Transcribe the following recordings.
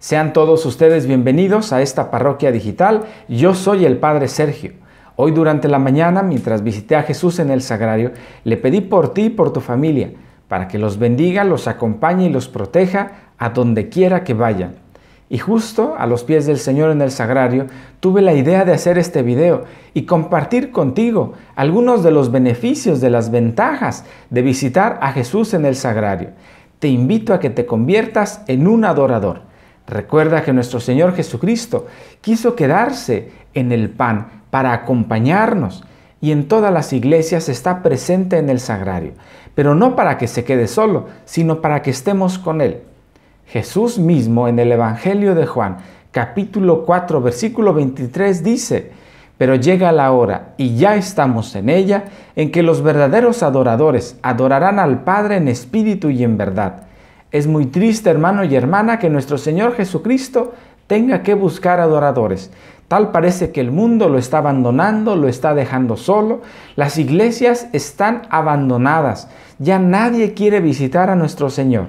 Sean todos ustedes bienvenidos a esta parroquia digital. Yo soy el Padre Sergio. Hoy durante la mañana, mientras visité a Jesús en el sagrario, le pedí por ti y por tu familia, para que los bendiga, los acompañe y los proteja a donde quiera que vayan. Y justo a los pies del Señor en el sagrario, tuve la idea de hacer este video y compartir contigo algunos de los beneficios, de las ventajas de visitar a Jesús en el sagrario. Te invito a que te conviertas en un adorador. Recuerda que nuestro Señor Jesucristo quiso quedarse en el pan para acompañarnos y en todas las iglesias está presente en el sagrario, pero no para que se quede solo, sino para que estemos con Él. Jesús mismo en el Evangelio de Juan, capítulo 4, versículo 23 dice, pero llega la hora, y ya estamos en ella, en que los verdaderos adoradores adorarán al Padre en espíritu y en verdad es muy triste, hermano y hermana, que nuestro Señor Jesucristo tenga que buscar adoradores. Tal parece que el mundo lo está abandonando, lo está dejando solo. Las iglesias están abandonadas. Ya nadie quiere visitar a nuestro Señor.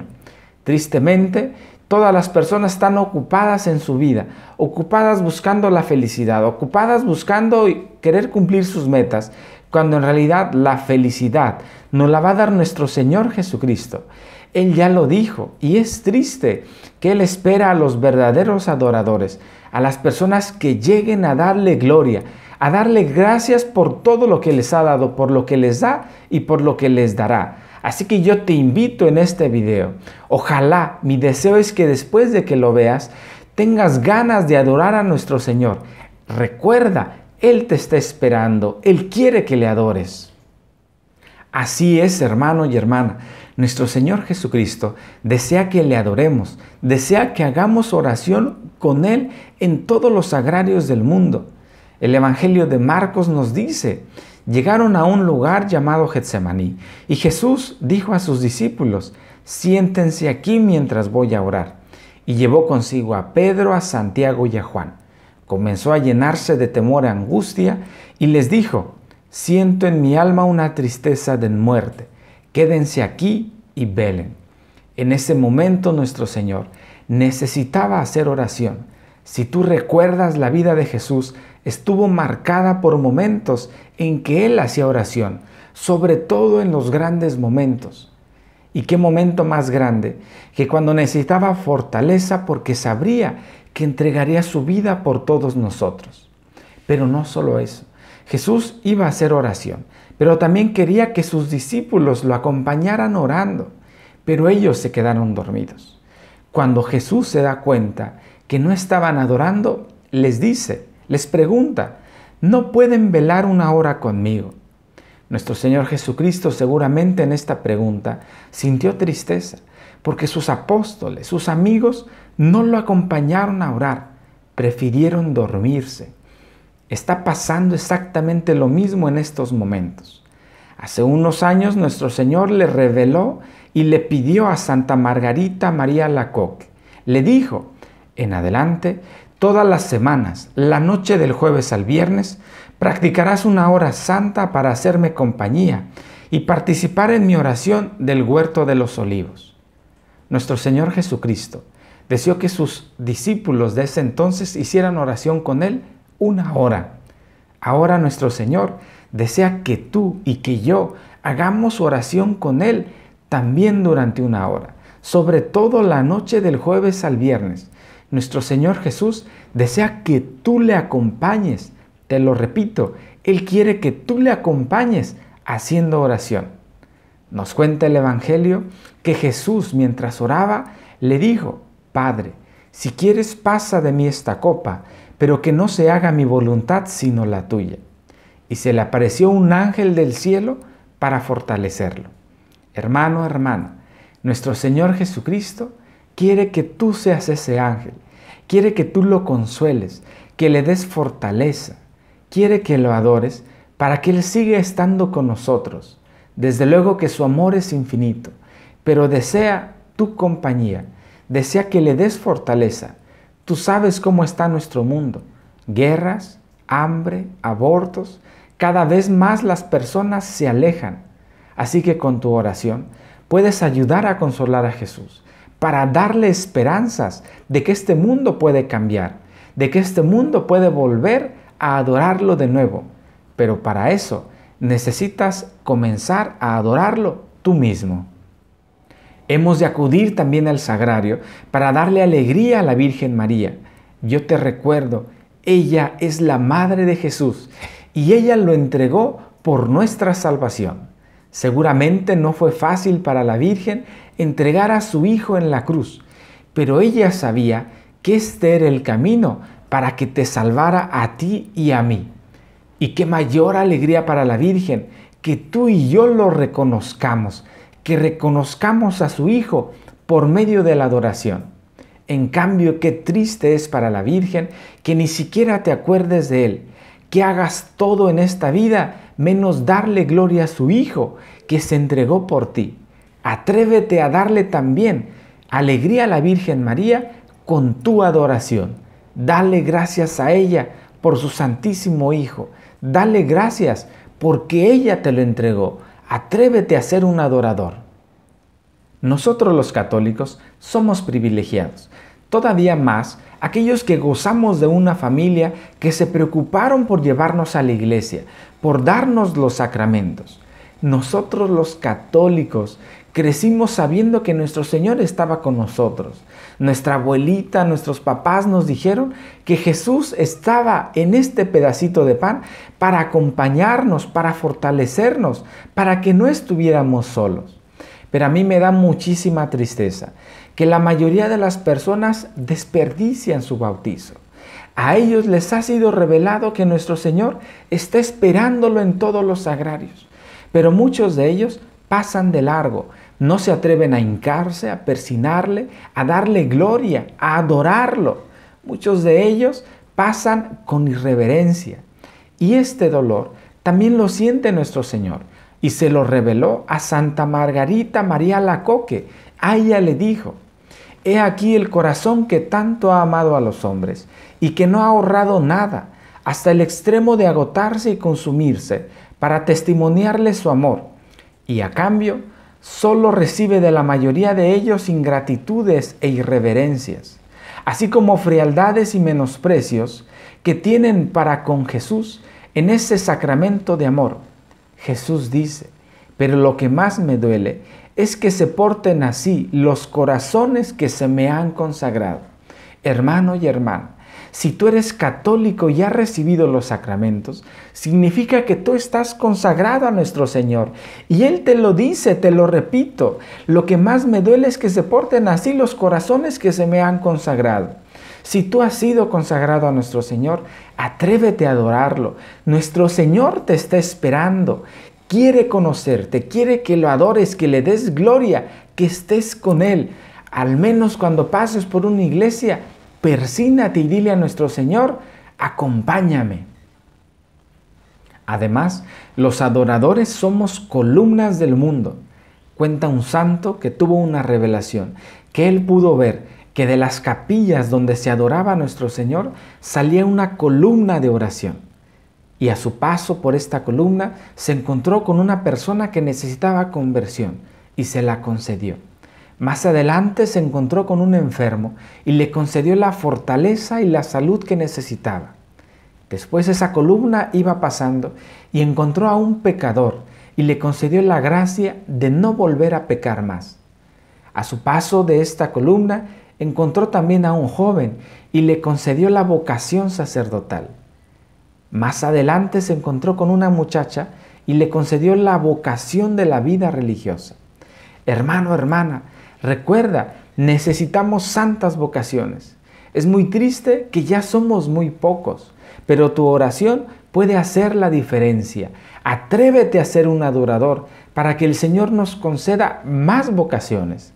Tristemente, todas las personas están ocupadas en su vida, ocupadas buscando la felicidad, ocupadas buscando querer cumplir sus metas, cuando en realidad la felicidad nos la va a dar nuestro Señor Jesucristo. Él ya lo dijo y es triste que Él espera a los verdaderos adoradores, a las personas que lleguen a darle gloria, a darle gracias por todo lo que les ha dado, por lo que les da y por lo que les dará. Así que yo te invito en este video. Ojalá, mi deseo es que después de que lo veas, tengas ganas de adorar a nuestro Señor. Recuerda, Él te está esperando, Él quiere que le adores. Así es, hermano y hermana. Nuestro Señor Jesucristo desea que le adoremos, desea que hagamos oración con Él en todos los agrarios del mundo. El Evangelio de Marcos nos dice, llegaron a un lugar llamado Getsemaní y Jesús dijo a sus discípulos, siéntense aquí mientras voy a orar. Y llevó consigo a Pedro, a Santiago y a Juan. Comenzó a llenarse de temor e angustia y les dijo, siento en mi alma una tristeza de muerte quédense aquí y velen. En ese momento nuestro Señor necesitaba hacer oración. Si tú recuerdas la vida de Jesús, estuvo marcada por momentos en que Él hacía oración, sobre todo en los grandes momentos. ¿Y qué momento más grande? Que cuando necesitaba fortaleza porque sabría que entregaría su vida por todos nosotros. Pero no solo eso. Jesús iba a hacer oración pero también quería que sus discípulos lo acompañaran orando, pero ellos se quedaron dormidos. Cuando Jesús se da cuenta que no estaban adorando, les dice, les pregunta, no pueden velar una hora conmigo. Nuestro Señor Jesucristo seguramente en esta pregunta sintió tristeza, porque sus apóstoles, sus amigos, no lo acompañaron a orar, prefirieron dormirse está pasando exactamente lo mismo en estos momentos. Hace unos años nuestro Señor le reveló y le pidió a Santa Margarita María Lacoque. Le dijo, en adelante, todas las semanas, la noche del jueves al viernes, practicarás una hora santa para hacerme compañía y participar en mi oración del huerto de los olivos. Nuestro Señor Jesucristo deseó que sus discípulos de ese entonces hicieran oración con Él una hora. Ahora nuestro Señor desea que tú y que yo hagamos oración con Él también durante una hora, sobre todo la noche del jueves al viernes. Nuestro Señor Jesús desea que tú le acompañes. Te lo repito, Él quiere que tú le acompañes haciendo oración. Nos cuenta el Evangelio que Jesús mientras oraba le dijo, Padre, si quieres pasa de mí esta copa, pero que no se haga mi voluntad sino la tuya. Y se le apareció un ángel del cielo para fortalecerlo. Hermano, hermana, nuestro Señor Jesucristo quiere que tú seas ese ángel, quiere que tú lo consueles, que le des fortaleza, quiere que lo adores para que Él siga estando con nosotros. Desde luego que su amor es infinito, pero desea tu compañía, desea que le des fortaleza, Tú sabes cómo está nuestro mundo. Guerras, hambre, abortos. Cada vez más las personas se alejan. Así que con tu oración puedes ayudar a consolar a Jesús, para darle esperanzas de que este mundo puede cambiar, de que este mundo puede volver a adorarlo de nuevo. Pero para eso necesitas comenzar a adorarlo tú mismo. Hemos de acudir también al sagrario para darle alegría a la Virgen María. Yo te recuerdo, ella es la madre de Jesús y ella lo entregó por nuestra salvación. Seguramente no fue fácil para la Virgen entregar a su Hijo en la cruz, pero ella sabía que este era el camino para que te salvara a ti y a mí. Y qué mayor alegría para la Virgen que tú y yo lo reconozcamos, que reconozcamos a su Hijo por medio de la adoración. En cambio, qué triste es para la Virgen que ni siquiera te acuerdes de Él, que hagas todo en esta vida menos darle gloria a su Hijo que se entregó por ti. Atrévete a darle también alegría a la Virgen María con tu adoración. Dale gracias a ella por su Santísimo Hijo. Dale gracias porque ella te lo entregó. Atrévete a ser un adorador. Nosotros los católicos somos privilegiados, todavía más aquellos que gozamos de una familia que se preocuparon por llevarnos a la iglesia, por darnos los sacramentos. Nosotros los católicos crecimos sabiendo que nuestro Señor estaba con nosotros. Nuestra abuelita, nuestros papás nos dijeron que Jesús estaba en este pedacito de pan para acompañarnos, para fortalecernos, para que no estuviéramos solos. Pero a mí me da muchísima tristeza que la mayoría de las personas desperdician su bautizo. A ellos les ha sido revelado que nuestro Señor está esperándolo en todos los sagrarios. Pero muchos de ellos pasan de largo, no se atreven a hincarse, a persinarle, a darle gloria, a adorarlo. Muchos de ellos pasan con irreverencia. Y este dolor también lo siente nuestro Señor y se lo reveló a Santa Margarita María Lacoque. A ella le dijo, He aquí el corazón que tanto ha amado a los hombres y que no ha ahorrado nada hasta el extremo de agotarse y consumirse para testimoniarles su amor y a cambio solo recibe de la mayoría de ellos ingratitudes e irreverencias, así como frialdades y menosprecios que tienen para con Jesús en ese sacramento de amor. Jesús dice, pero lo que más me duele es que se porten así los corazones que se me han consagrado. Hermano y hermana, si tú eres católico y has recibido los sacramentos, significa que tú estás consagrado a nuestro Señor. Y Él te lo dice, te lo repito. Lo que más me duele es que se porten así los corazones que se me han consagrado. Si tú has sido consagrado a nuestro Señor, atrévete a adorarlo. Nuestro Señor te está esperando quiere conocerte, quiere que lo adores, que le des gloria, que estés con Él. Al menos cuando pases por una iglesia, persínate y dile a nuestro Señor, acompáñame. Además, los adoradores somos columnas del mundo. Cuenta un santo que tuvo una revelación, que él pudo ver que de las capillas donde se adoraba a nuestro Señor salía una columna de oración. Y a su paso por esta columna se encontró con una persona que necesitaba conversión y se la concedió. Más adelante se encontró con un enfermo y le concedió la fortaleza y la salud que necesitaba. Después esa columna iba pasando y encontró a un pecador y le concedió la gracia de no volver a pecar más. A su paso de esta columna encontró también a un joven y le concedió la vocación sacerdotal. Más adelante se encontró con una muchacha y le concedió la vocación de la vida religiosa. Hermano, hermana, Recuerda, necesitamos santas vocaciones. Es muy triste que ya somos muy pocos, pero tu oración puede hacer la diferencia. Atrévete a ser un adorador para que el Señor nos conceda más vocaciones.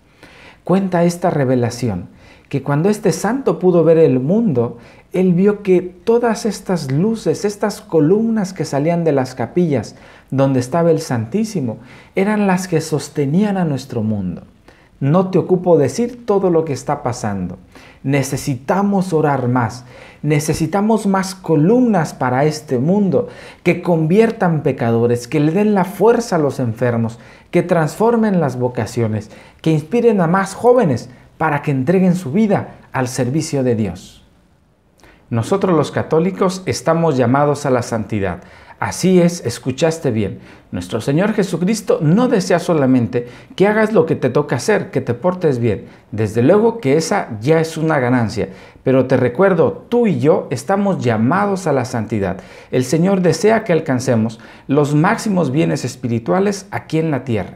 Cuenta esta revelación, que cuando este santo pudo ver el mundo, él vio que todas estas luces, estas columnas que salían de las capillas donde estaba el Santísimo, eran las que sostenían a nuestro mundo. No te ocupo decir todo lo que está pasando. Necesitamos orar más. Necesitamos más columnas para este mundo que conviertan pecadores, que le den la fuerza a los enfermos, que transformen las vocaciones, que inspiren a más jóvenes para que entreguen su vida al servicio de Dios. Nosotros los católicos estamos llamados a la santidad, Así es, escuchaste bien. Nuestro Señor Jesucristo no desea solamente que hagas lo que te toca hacer, que te portes bien. Desde luego que esa ya es una ganancia. Pero te recuerdo, tú y yo estamos llamados a la santidad. El Señor desea que alcancemos los máximos bienes espirituales aquí en la tierra.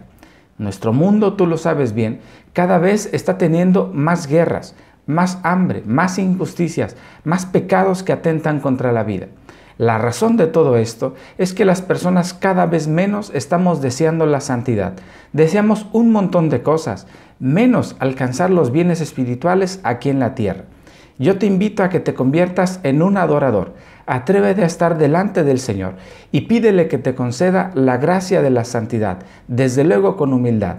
Nuestro mundo, tú lo sabes bien, cada vez está teniendo más guerras, más hambre, más injusticias, más pecados que atentan contra la vida. La razón de todo esto es que las personas cada vez menos estamos deseando la santidad. Deseamos un montón de cosas, menos alcanzar los bienes espirituales aquí en la tierra. Yo te invito a que te conviertas en un adorador. Atrévete a estar delante del Señor y pídele que te conceda la gracia de la santidad, desde luego con humildad.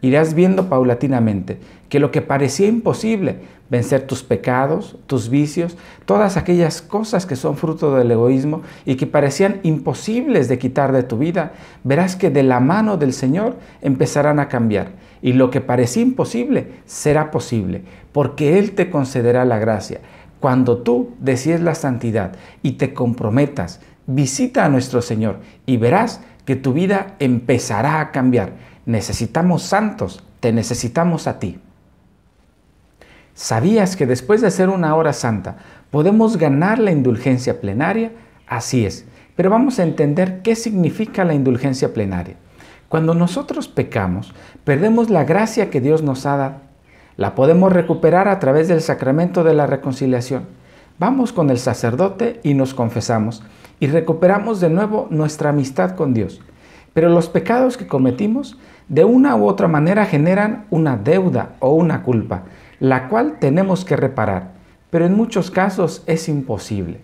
Irás viendo paulatinamente que lo que parecía imposible, vencer tus pecados, tus vicios, todas aquellas cosas que son fruto del egoísmo y que parecían imposibles de quitar de tu vida, verás que de la mano del Señor empezarán a cambiar y lo que parecía imposible será posible, porque Él te concederá la gracia. Cuando tú desees la santidad y te comprometas, visita a nuestro Señor y verás que tu vida empezará a cambiar. Necesitamos santos, te necesitamos a ti. ¿Sabías que después de hacer una hora santa podemos ganar la indulgencia plenaria? Así es, pero vamos a entender qué significa la indulgencia plenaria. Cuando nosotros pecamos, perdemos la gracia que Dios nos ha dado. La podemos recuperar a través del sacramento de la reconciliación. Vamos con el sacerdote y nos confesamos y recuperamos de nuevo nuestra amistad con Dios. Pero los pecados que cometimos de una u otra manera generan una deuda o una culpa la cual tenemos que reparar, pero en muchos casos es imposible.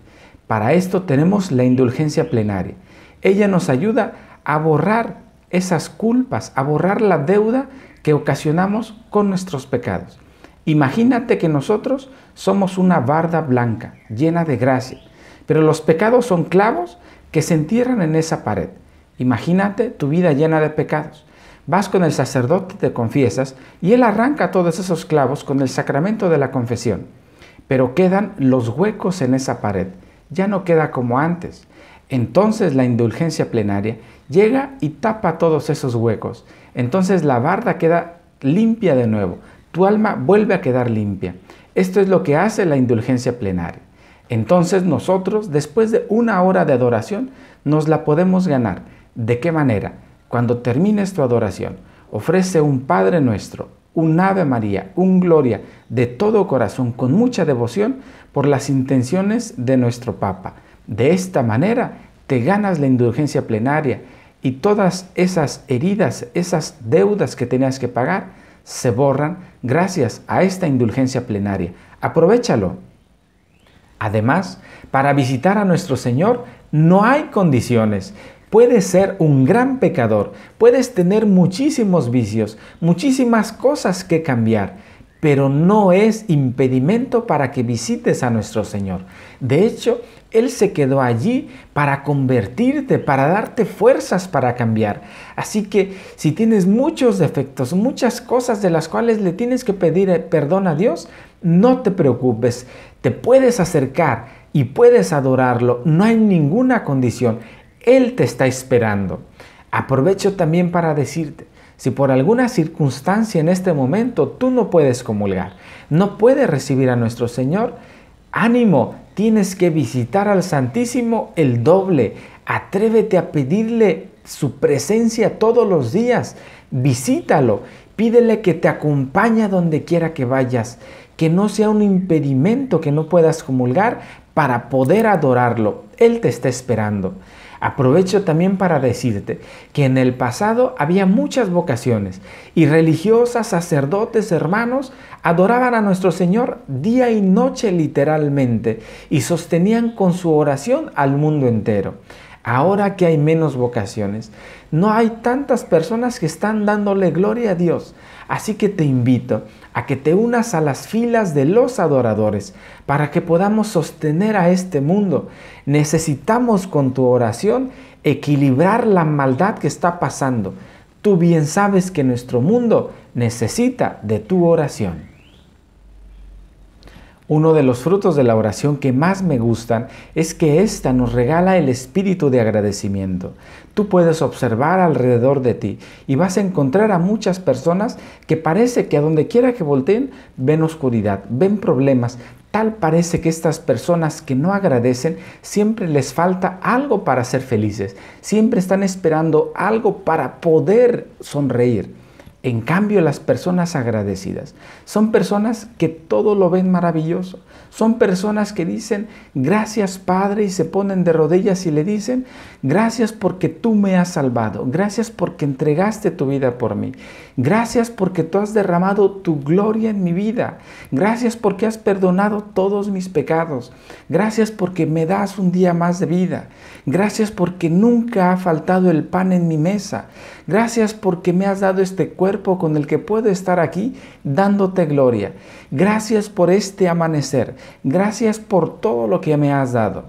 Para esto tenemos la indulgencia plenaria. Ella nos ayuda a borrar esas culpas, a borrar la deuda que ocasionamos con nuestros pecados. Imagínate que nosotros somos una barda blanca, llena de gracia, pero los pecados son clavos que se entierran en esa pared. Imagínate tu vida llena de pecados. Vas con el sacerdote, te confiesas, y él arranca todos esos clavos con el sacramento de la confesión. Pero quedan los huecos en esa pared, ya no queda como antes. Entonces la indulgencia plenaria llega y tapa todos esos huecos. Entonces la barda queda limpia de nuevo, tu alma vuelve a quedar limpia. Esto es lo que hace la indulgencia plenaria. Entonces nosotros, después de una hora de adoración, nos la podemos ganar. ¿De qué manera? Cuando termines tu adoración, ofrece un Padre nuestro, un Ave María, un Gloria de todo corazón, con mucha devoción, por las intenciones de nuestro Papa. De esta manera te ganas la indulgencia plenaria y todas esas heridas, esas deudas que tenías que pagar, se borran gracias a esta indulgencia plenaria. Aprovechalo. Además, para visitar a nuestro Señor no hay condiciones. Puedes ser un gran pecador, puedes tener muchísimos vicios, muchísimas cosas que cambiar, pero no es impedimento para que visites a nuestro Señor. De hecho, Él se quedó allí para convertirte, para darte fuerzas para cambiar. Así que si tienes muchos defectos, muchas cosas de las cuales le tienes que pedir eh, perdón a Dios, no te preocupes, te puedes acercar y puedes adorarlo, no hay ninguna condición. Él te está esperando. Aprovecho también para decirte, si por alguna circunstancia en este momento tú no puedes comulgar, no puedes recibir a nuestro Señor, ánimo, tienes que visitar al Santísimo el doble. Atrévete a pedirle su presencia todos los días. Visítalo, pídele que te acompañe donde quiera que vayas, que no sea un impedimento que no puedas comulgar para poder adorarlo. Él te está esperando. Aprovecho también para decirte que en el pasado había muchas vocaciones y religiosas, sacerdotes, hermanos adoraban a nuestro Señor día y noche literalmente y sostenían con su oración al mundo entero. Ahora que hay menos vocaciones, no hay tantas personas que están dándole gloria a Dios, Así que te invito a que te unas a las filas de los adoradores para que podamos sostener a este mundo. Necesitamos con tu oración equilibrar la maldad que está pasando. Tú bien sabes que nuestro mundo necesita de tu oración. Uno de los frutos de la oración que más me gustan es que ésta nos regala el espíritu de agradecimiento. Tú puedes observar alrededor de ti y vas a encontrar a muchas personas que parece que a donde quiera que volteen ven oscuridad, ven problemas. Tal parece que estas personas que no agradecen siempre les falta algo para ser felices, siempre están esperando algo para poder sonreír. En cambio, las personas agradecidas son personas que todo lo ven maravilloso. Son personas que dicen, gracias Padre, y se ponen de rodillas y le dicen, gracias porque tú me has salvado, gracias porque entregaste tu vida por mí, gracias porque tú has derramado tu gloria en mi vida, gracias porque has perdonado todos mis pecados, gracias porque me das un día más de vida, gracias porque nunca ha faltado el pan en mi mesa, gracias porque me has dado este cuerpo con el que puedo estar aquí dándote gloria. Gracias por este amanecer. Gracias por todo lo que me has dado.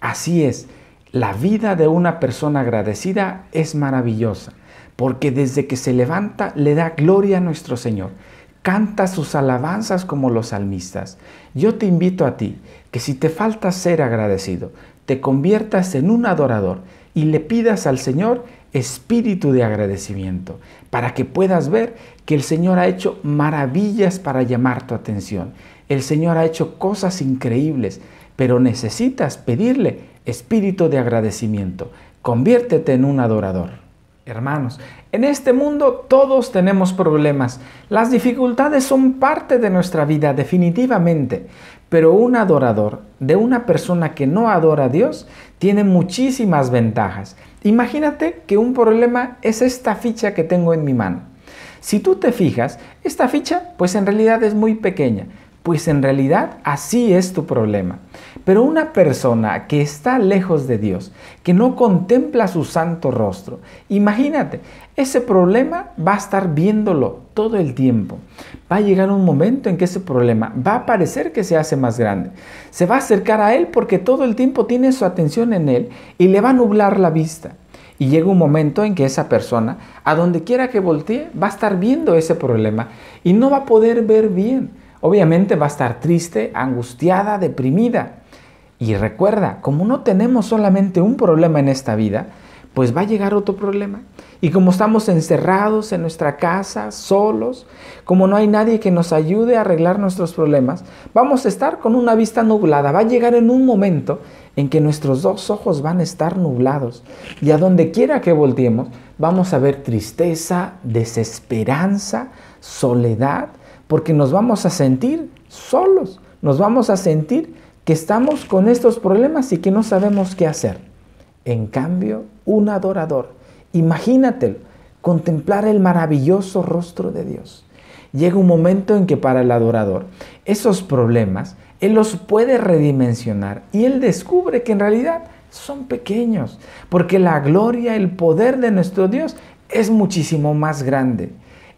Así es, la vida de una persona agradecida es maravillosa, porque desde que se levanta le da gloria a nuestro Señor canta sus alabanzas como los salmistas. Yo te invito a ti que si te falta ser agradecido, te conviertas en un adorador y le pidas al Señor espíritu de agradecimiento, para que puedas ver que el Señor ha hecho maravillas para llamar tu atención. El Señor ha hecho cosas increíbles, pero necesitas pedirle espíritu de agradecimiento. Conviértete en un adorador. Hermanos, en este mundo todos tenemos problemas. Las dificultades son parte de nuestra vida definitivamente, pero un adorador de una persona que no adora a Dios tiene muchísimas ventajas. Imagínate que un problema es esta ficha que tengo en mi mano. Si tú te fijas, esta ficha pues en realidad es muy pequeña, pues en realidad así es tu problema. Pero una persona que está lejos de Dios, que no contempla su santo rostro, imagínate, ese problema va a estar viéndolo todo el tiempo. Va a llegar un momento en que ese problema va a parecer que se hace más grande. Se va a acercar a Él porque todo el tiempo tiene su atención en Él y le va a nublar la vista. Y llega un momento en que esa persona, a donde quiera que voltee, va a estar viendo ese problema y no va a poder ver bien. Obviamente va a estar triste, angustiada, deprimida. Y recuerda, como no tenemos solamente un problema en esta vida, pues va a llegar otro problema. Y como estamos encerrados en nuestra casa, solos, como no hay nadie que nos ayude a arreglar nuestros problemas, vamos a estar con una vista nublada. Va a llegar en un momento en que nuestros dos ojos van a estar nublados. Y a donde quiera que volteemos, vamos a ver tristeza, desesperanza, soledad, porque nos vamos a sentir solos, nos vamos a sentir que estamos con estos problemas y que no sabemos qué hacer. En cambio, un adorador, imagínatelo, contemplar el maravilloso rostro de Dios. Llega un momento en que para el adorador esos problemas él los puede redimensionar y él descubre que en realidad son pequeños, porque la gloria, el poder de nuestro Dios es muchísimo más grande.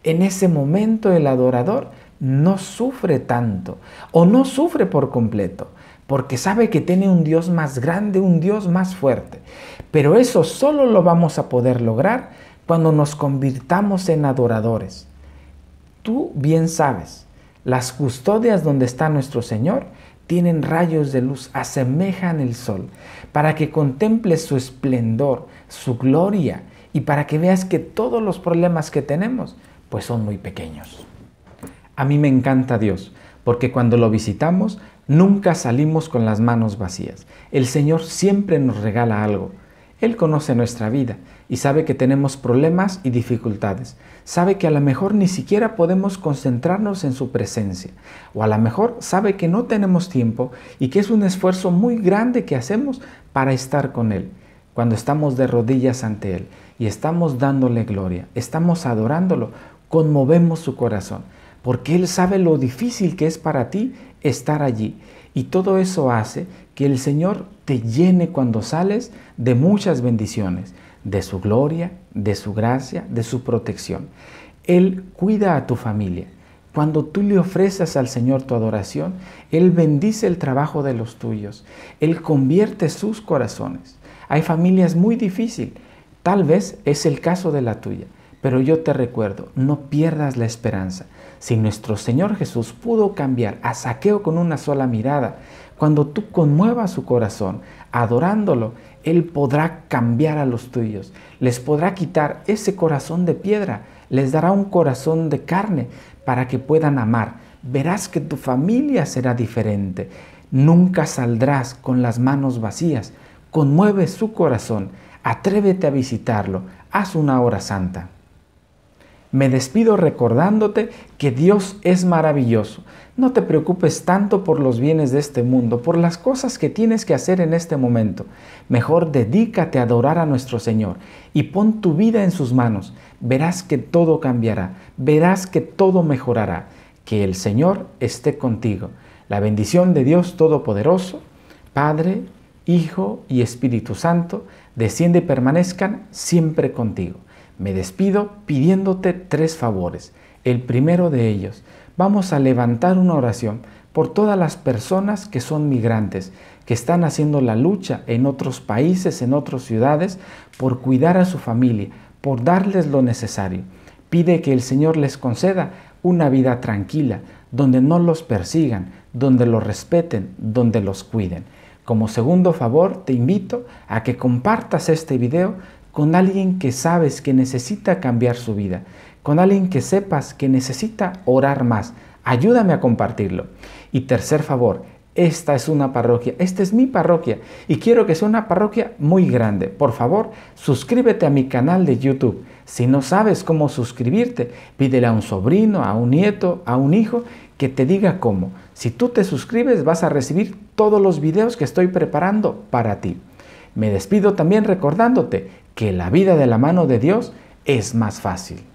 En ese momento el adorador no sufre tanto o no sufre por completo, porque sabe que tiene un Dios más grande, un Dios más fuerte. Pero eso solo lo vamos a poder lograr cuando nos convirtamos en adoradores. Tú bien sabes, las custodias donde está nuestro Señor tienen rayos de luz, asemejan el sol, para que contemples su esplendor, su gloria, y para que veas que todos los problemas que tenemos, pues son muy pequeños. A mí me encanta Dios, porque cuando lo visitamos Nunca salimos con las manos vacías. El Señor siempre nos regala algo. Él conoce nuestra vida y sabe que tenemos problemas y dificultades. Sabe que a lo mejor ni siquiera podemos concentrarnos en su presencia. O a lo mejor sabe que no tenemos tiempo y que es un esfuerzo muy grande que hacemos para estar con Él. Cuando estamos de rodillas ante Él y estamos dándole gloria, estamos adorándolo, conmovemos su corazón. Porque Él sabe lo difícil que es para ti estar allí. Y todo eso hace que el Señor te llene cuando sales de muchas bendiciones, de su gloria, de su gracia, de su protección. Él cuida a tu familia. Cuando tú le ofreces al Señor tu adoración, Él bendice el trabajo de los tuyos. Él convierte sus corazones. Hay familias muy difíciles. Tal vez es el caso de la tuya. Pero yo te recuerdo, no pierdas la esperanza. Si nuestro Señor Jesús pudo cambiar a saqueo con una sola mirada, cuando tú conmuevas su corazón adorándolo, Él podrá cambiar a los tuyos, les podrá quitar ese corazón de piedra, les dará un corazón de carne para que puedan amar. Verás que tu familia será diferente. Nunca saldrás con las manos vacías. Conmueve su corazón. Atrévete a visitarlo. Haz una hora santa. Me despido recordándote que Dios es maravilloso. No te preocupes tanto por los bienes de este mundo, por las cosas que tienes que hacer en este momento. Mejor dedícate a adorar a nuestro Señor y pon tu vida en sus manos. Verás que todo cambiará, verás que todo mejorará. Que el Señor esté contigo. La bendición de Dios Todopoderoso, Padre, Hijo y Espíritu Santo, desciende y permanezcan siempre contigo. Me despido pidiéndote tres favores. El primero de ellos, vamos a levantar una oración por todas las personas que son migrantes, que están haciendo la lucha en otros países, en otras ciudades, por cuidar a su familia, por darles lo necesario. Pide que el Señor les conceda una vida tranquila, donde no los persigan, donde los respeten, donde los cuiden. Como segundo favor, te invito a que compartas este video con alguien que sabes que necesita cambiar su vida, con alguien que sepas que necesita orar más. Ayúdame a compartirlo. Y tercer favor, esta es una parroquia, esta es mi parroquia y quiero que sea una parroquia muy grande. Por favor, suscríbete a mi canal de YouTube. Si no sabes cómo suscribirte, pídele a un sobrino, a un nieto, a un hijo que te diga cómo. Si tú te suscribes vas a recibir todos los videos que estoy preparando para ti. Me despido también recordándote que la vida de la mano de Dios es más fácil.